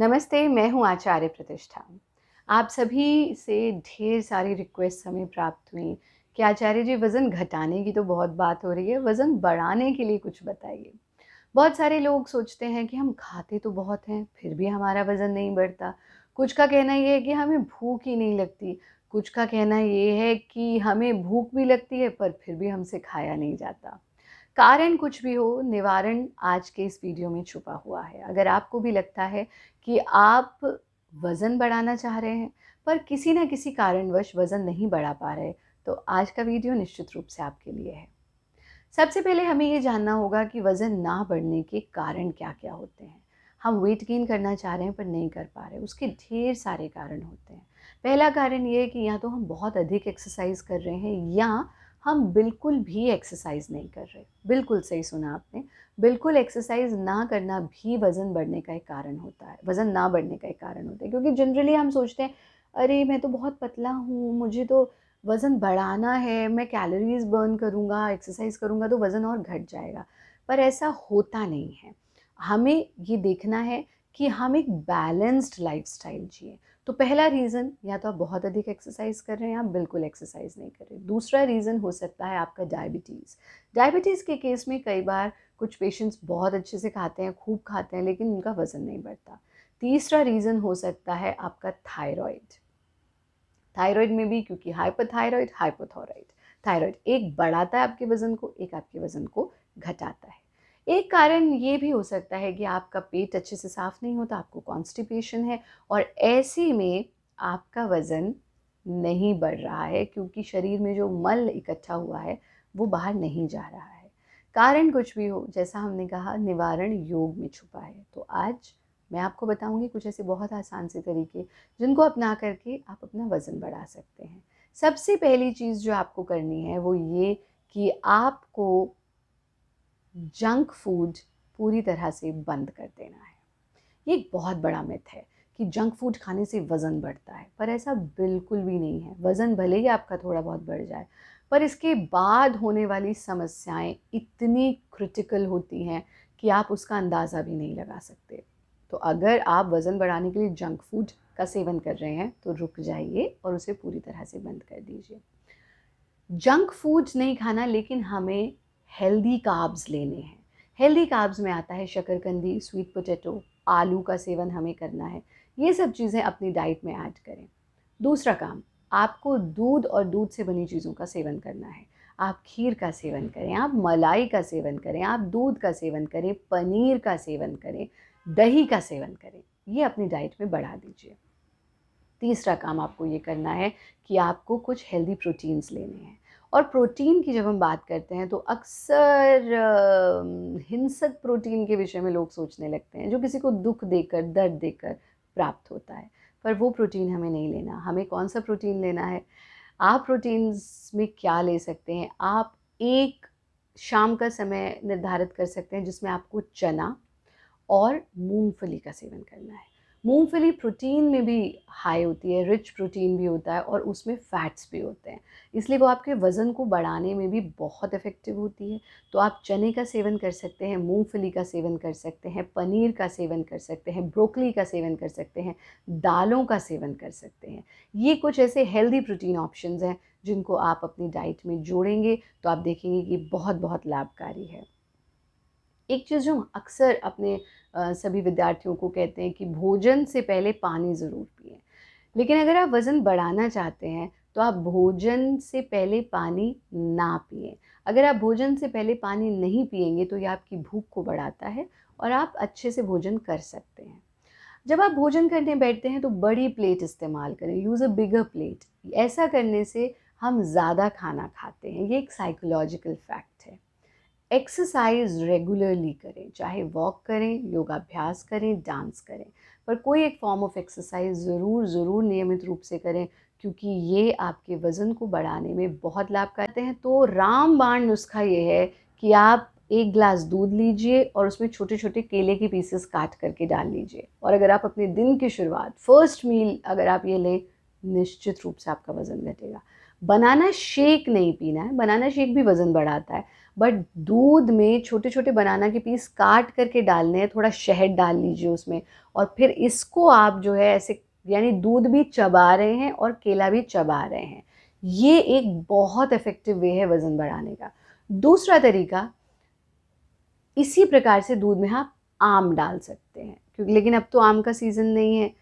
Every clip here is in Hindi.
नमस्ते मैं हूं आचार्य प्रतिष्ठा आप सभी से ढेर सारी रिक्वेस्ट हमें प्राप्त हुई कि आचार्य जी वज़न घटाने की तो बहुत बात हो रही है वज़न बढ़ाने के लिए कुछ बताइए बहुत सारे लोग सोचते हैं कि हम खाते तो बहुत हैं फिर भी हमारा वज़न नहीं बढ़ता कुछ का कहना ये है कि हमें भूख ही नहीं लगती कुछ का कहना ये है कि हमें भूख भी लगती है पर फिर भी हमसे खाया नहीं जाता कारण कुछ भी हो निवारण आज के इस वीडियो में छुपा हुआ है अगर आपको भी लगता है कि आप वज़न बढ़ाना चाह रहे हैं पर किसी न किसी कारणवश वज़न नहीं बढ़ा पा रहे तो आज का वीडियो निश्चित रूप से आपके लिए है सबसे पहले हमें ये जानना होगा कि वज़न ना बढ़ने के कारण क्या क्या होते हैं हम वेट गेन करना चाह रहे हैं पर नहीं कर पा रहे उसके ढेर सारे कारण होते हैं पहला कारण ये है कि या तो हम बहुत अधिक एक्सरसाइज कर रहे हैं या हम बिल्कुल भी एक्सरसाइज नहीं कर रहे बिल्कुल सही सुना आपने बिल्कुल एक्सरसाइज ना करना भी वज़न बढ़ने का एक कारण होता है वज़न ना बढ़ने का एक कारण होता है क्योंकि जनरली हम सोचते हैं अरे मैं तो बहुत पतला हूँ मुझे तो वज़न बढ़ाना है मैं कैलोरीज बर्न करूँगा एक्सरसाइज करूँगा तो वज़न और घट जाएगा पर ऐसा होता नहीं है हमें ये देखना है कि हम एक बैलेंस्ड लाइफस्टाइल जिए तो पहला रीज़न या तो आप बहुत अधिक एक्सरसाइज कर रहे हैं या बिल्कुल एक्सरसाइज नहीं कर रहे दूसरा रीज़न हो सकता है आपका डायबिटीज़ डायबिटीज़ के केस में कई बार कुछ पेशेंट्स बहुत अच्छे से खाते हैं खूब खाते हैं लेकिन उनका वज़न नहीं बढ़ता तीसरा रीज़न हो सकता है आपका थायराइड थायराइड में भी क्योंकि हाइपोथायरॉयड हाइपोथायरॉयड थायराइड एक बढ़ाता है आपके वज़न को एक आपके वज़न को घटाता है एक कारण ये भी हो सकता है कि आपका पेट अच्छे से साफ़ नहीं होता तो आपको कॉन्स्टिपेशन है और ऐसे में आपका वज़न नहीं बढ़ रहा है क्योंकि शरीर में जो मल इकट्ठा हुआ है वो बाहर नहीं जा रहा है कारण कुछ भी हो जैसा हमने कहा निवारण योग में छुपा है तो आज मैं आपको बताऊंगी कुछ ऐसे बहुत आसान से तरीके जिनको अपना करके आप अपना वज़न बढ़ा सकते हैं सबसे पहली चीज़ जो आपको करनी है वो ये कि आपको जंक फूड पूरी तरह से बंद कर देना है ये एक बहुत बड़ा मिथ है कि जंक फूड खाने से वज़न बढ़ता है पर ऐसा बिल्कुल भी नहीं है वज़न भले ही आपका थोड़ा बहुत बढ़ जाए पर इसके बाद होने वाली समस्याएं इतनी क्रिटिकल होती हैं कि आप उसका अंदाज़ा भी नहीं लगा सकते तो अगर आप वज़न बढ़ाने के लिए जंक फूड का सेवन कर रहे हैं तो रुक जाइए और उसे पूरी तरह से बंद कर दीजिए जंक फूड नहीं खाना लेकिन हमें हेल्दी काब्स लेने हैं हेल्दी काब्स में आता है शक्करकंदी स्वीट पोटैटो आलू का सेवन हमें करना है ये सब चीज़ें अपनी डाइट में ऐड करें दूसरा काम आपको दूध और दूध से बनी चीज़ों का सेवन करना है आप खीर का सेवन करें आप मलाई का सेवन करें आप दूध का सेवन करें पनीर का सेवन करें दही का सेवन करें ये अपनी डाइट में बढ़ा दीजिए तीसरा काम आपको ये करना है कि आपको कुछ हेल्दी प्रोटीन्स लेने हैं और प्रोटीन की जब हम बात करते हैं तो अक्सर हिंसक प्रोटीन के विषय में लोग सोचने लगते हैं जो किसी को दुख देकर दर्द देकर प्राप्त होता है पर वो प्रोटीन हमें नहीं लेना हमें कौन सा प्रोटीन लेना है आप प्रोटीन्स में क्या ले सकते हैं आप एक शाम का समय निर्धारित कर सकते हैं जिसमें आपको चना और मूंगफली का सेवन करना है मूंगफली प्रोटीन में भी हाई होती है रिच प्रोटीन भी होता है और उसमें फैट्स भी होते हैं इसलिए वो आपके वज़न को बढ़ाने में भी बहुत इफ़ेक्टिव होती है तो आप चने का सेवन कर सकते हैं मूंगफली का सेवन कर सकते हैं पनीर का सेवन कर सकते हैं ब्रोकली का सेवन कर सकते हैं दालों का सेवन कर सकते हैं ये कुछ ऐसे हेल्दी प्रोटीन ऑप्शन हैं जिनको आप अपनी डाइट में जोड़ेंगे तो आप देखेंगे कि बहुत बहुत लाभकारी है एक चीज़ जो हम अक्सर अपने सभी विद्यार्थियों को कहते हैं कि भोजन से पहले पानी ज़रूर पिए लेकिन अगर आप वज़न बढ़ाना चाहते हैं तो आप भोजन से पहले पानी ना पिए अगर आप भोजन से पहले पानी नहीं पिएंगे तो ये आपकी भूख को बढ़ाता है और आप अच्छे से भोजन कर सकते हैं जब आप भोजन करने बैठते हैं तो बड़ी प्लेट इस्तेमाल करें यूज़ अ बिगर प्लेट ऐसा करने से हम ज़्यादा खाना खाते हैं ये एक साइकोलॉजिकल फैक्ट है एक्सरसाइज रेगुलरली करें चाहे वॉक करें योगाभ्यास करें डांस करें पर कोई एक फॉर्म ऑफ एक्सरसाइज ज़रूर ज़रूर नियमित रूप से करें क्योंकि ये आपके वज़न को बढ़ाने में बहुत लाभ करते हैं तो रामबाण नुस्खा ये है कि आप एक ग्लास दूध लीजिए और उसमें छोटे छोटे केले के पीसेस काट करके डाल लीजिए और अगर आप अपने दिन की शुरुआत फर्स्ट मील अगर आप ये लें निश्चित रूप से आपका वज़न घटेगा बनाना शेक नहीं पीना है बनाना शेक भी वज़न बढ़ाता है बट दूध में छोटे छोटे बनाना के पीस काट करके डालने हैं थोड़ा शहद डाल लीजिए उसमें और फिर इसको आप जो है ऐसे यानी दूध भी चबा रहे हैं और केला भी चबा रहे हैं ये एक बहुत इफ़ेक्टिव वे है वज़न बढ़ाने का दूसरा तरीका इसी प्रकार से दूध में आप आम डाल सकते हैं क्योंकि लेकिन अब तो आम का सीज़न नहीं है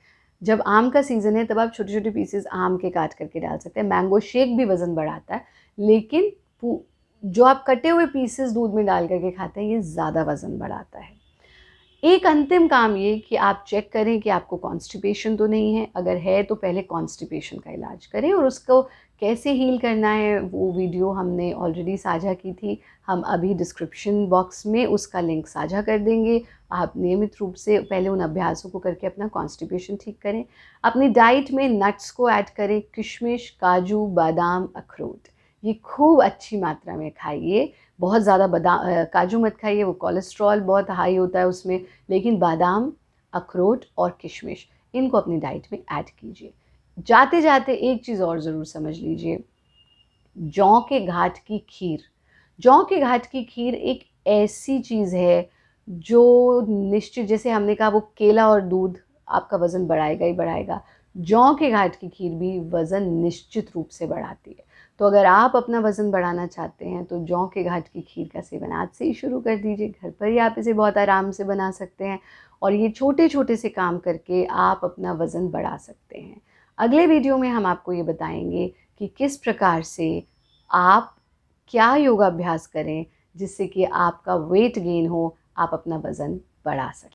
जब आम का सीज़न है तब आप छोटे छोटे पीसेस आम के काट करके डाल सकते हैं मैंगो शेक भी वज़न बढ़ाता है लेकिन जो आप कटे हुए पीसेस दूध में डाल करके खाते हैं ये ज़्यादा वज़न बढ़ाता है एक अंतिम काम ये कि आप चेक करें कि आपको कॉन्स्टिपेशन तो नहीं है अगर है तो पहले कॉन्स्टिपेशन का इलाज करें और उसको कैसे हील करना है वो वीडियो हमने ऑलरेडी साझा की थी हम अभी डिस्क्रिप्शन बॉक्स में उसका लिंक साझा कर देंगे आप नियमित रूप से पहले उन अभ्यासों को करके अपना कॉन्स्टिपेशन ठीक करें अपनी डाइट में नट्स को ऐड करें किशमिश काजू बादाम अखरोट ये खूब अच्छी मात्रा में खाइए बहुत ज़्यादा बादाम काजू मत खाइए वो कोलेस्ट्रॉल बहुत हाई होता है उसमें लेकिन बादाम अखरोट और किशमिश इनको अपनी डाइट में ऐड कीजिए जाते जाते एक चीज़ और ज़रूर समझ लीजिए जौ के घाट की खीर जौ के घाट की खीर एक ऐसी चीज़ है जो निश्चित जैसे हमने कहा वो केला और दूध आपका वज़न बढ़ाएगा ही बढ़ाएगा जौ के घाट की खीर भी वज़न निश्चित रूप से बढ़ाती है तो अगर आप अपना वज़न बढ़ाना चाहते हैं तो जौ के घाट की खीर का सेवन आज से ही शुरू कर दीजिए घर पर ही आप इसे बहुत आराम से बना सकते हैं और ये छोटे छोटे से काम करके आप अपना वज़न बढ़ा सकते हैं अगले वीडियो में हम आपको ये बताएंगे कि किस प्रकार से आप क्या योगाभ्यास करें जिससे कि आपका वेट गेन हो आप अपना वज़न बढ़ा सकें